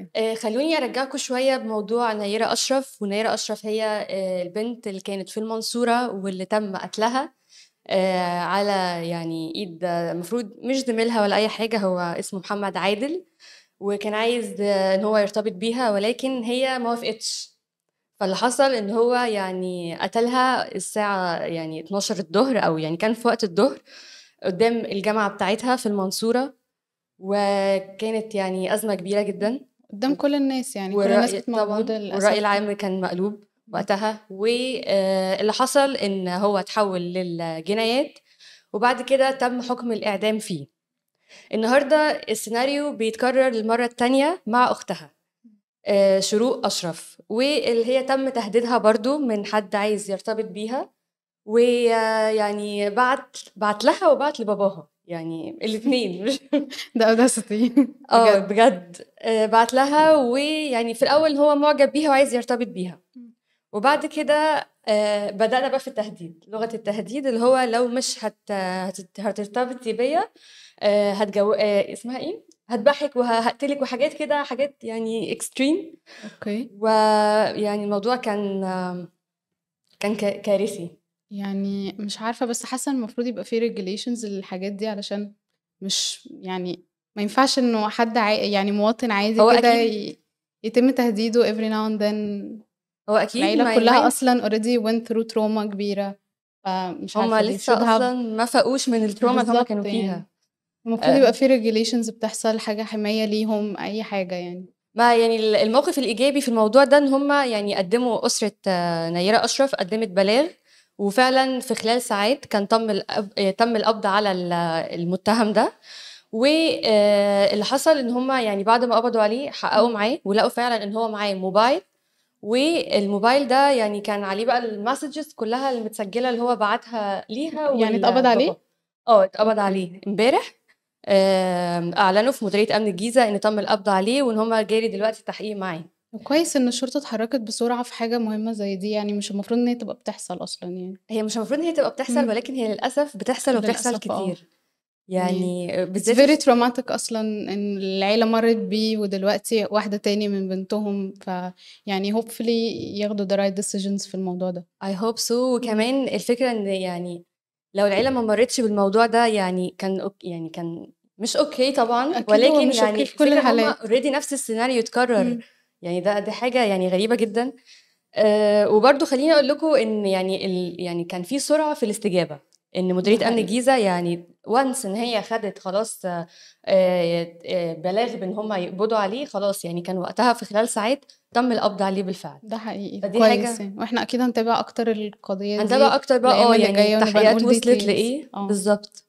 أوكي. آه، خلوني ارجعكم شويه بموضوع نيره اشرف ونيره اشرف هي آه، البنت اللي كانت في المنصوره واللي تم قتلها آه، على يعني ايد المفروض مش زميلها ولا اي حاجه هو اسمه محمد عادل وكان عايز ان هو يرتبط بيها ولكن هي ما وافقتش فاللي حصل ان هو يعني قتلها الساعه يعني 12 الظهر او يعني كان في وقت الظهر قدام الجامعه بتاعتها في المنصوره وكانت يعني ازمه كبيره جدا قدام كل الناس يعني كل الناس كانت موجوده الراي العام كان مقلوب وقتها واللي حصل ان هو اتحول للجنايات وبعد كده تم حكم الاعدام فيه النهارده السيناريو بيتكرر للمره الثانيه مع اختها آه، شروق اشرف واللي هي تم تهديدها برضو من حد عايز يرتبط بيها ويعني بعت بعت لها وبعت لباباها يعني الاثنين ده ده ستين اه بجد آه، بعت لها ويعني في الاول هو معجب بيها وعايز يرتبط بيها وبعد كده آه، بدانا بقى في التهديد لغه التهديد اللي هو لو مش هت... هترتبطي بيا آه، هتجو اسمها ايه هتضحك وهقتلك وحاجات كده حاجات يعني اكستريم اوكي ويعني الموضوع كان كان كارثي يعني مش عارفة بس حاسة إن المفروض يبقى في ريجليشنز للحاجات دي علشان مش يعني ما ينفعش إنه حد عا يعني مواطن عادي هو كده أكيد ي يتم تهديده every now and then هو أكيد العيلة كلها ما... أصلًا already went through تروما كبيرة فمش هم عارفة they لسه اصلا ما فاقوش من التروما اللي هما كانوا يعني. فيها المفروض آه، يبقى في regulations بتحصل حاجة حماية ليهم أي حاجة يعني ما يعني الموقف الايجابي في الموضوع ده ان هم يعني قدموا اسره آه، نيره اشرف قدمت بلاغ وفعلا في خلال ساعات كان تم الأب... تم القبض على المتهم ده واللي آه، حصل ان هم يعني بعد ما قبضوا عليه حققوا معاه ولقوا فعلا ان هو معاه موبايل والموبايل ده يعني كان عليه بقى المسجز كلها المتسجله اللي هو بعتها ليها يعني اتقبض عليه؟ اه اتقبض عليه امبارح اعلنوا في مديريه امن الجيزه ان تم القبض عليه وان هم جاري دلوقتي التحقيق معاه كويس ان الشرطة اتحركت بسرعة في حاجة مهمة زي دي يعني مش المفروض ان هي تبقى بتحصل اصلا يعني هي مش المفروض ان هي تبقى بتحصل مم. ولكن هي للاسف بتحصل وبتحصل للأسف آه. كتير أوه. يعني بالذات فيري تروماتيك اصلا ان العيله مرت بيه ودلوقتي واحده تاني من بنتهم فيعني هوبفلي ياخدوا ذا رايت ديسيجنز في الموضوع ده اي هوب سو وكمان الفكره ان يعني لو العيله ما مرتش بالموضوع ده يعني كان يعني كان مش اوكي طبعا ولكن مش يعني أوكي في كل الحالات اوريدي نفس السيناريو اتكرر يعني ده دي حاجه يعني غريبه جدا أه وبرده خليني اقول لكم ان يعني ال يعني كان في سرعه في الاستجابه ان مديريه امن الجيزه يعني وانس ان هي خدت خلاص آآ آه، آآ آه، بلاغ بان هم يقبضوا عليه خلاص يعني كان وقتها في خلال ساعات تم القبض عليه بالفعل ده حقيقي فدي كويس حاجه واحنا اكيد هنتابع اكتر القضيه دي هنتابع اكتر بقى اه يعني التحقيقات وصلت لايه آه. بالظبط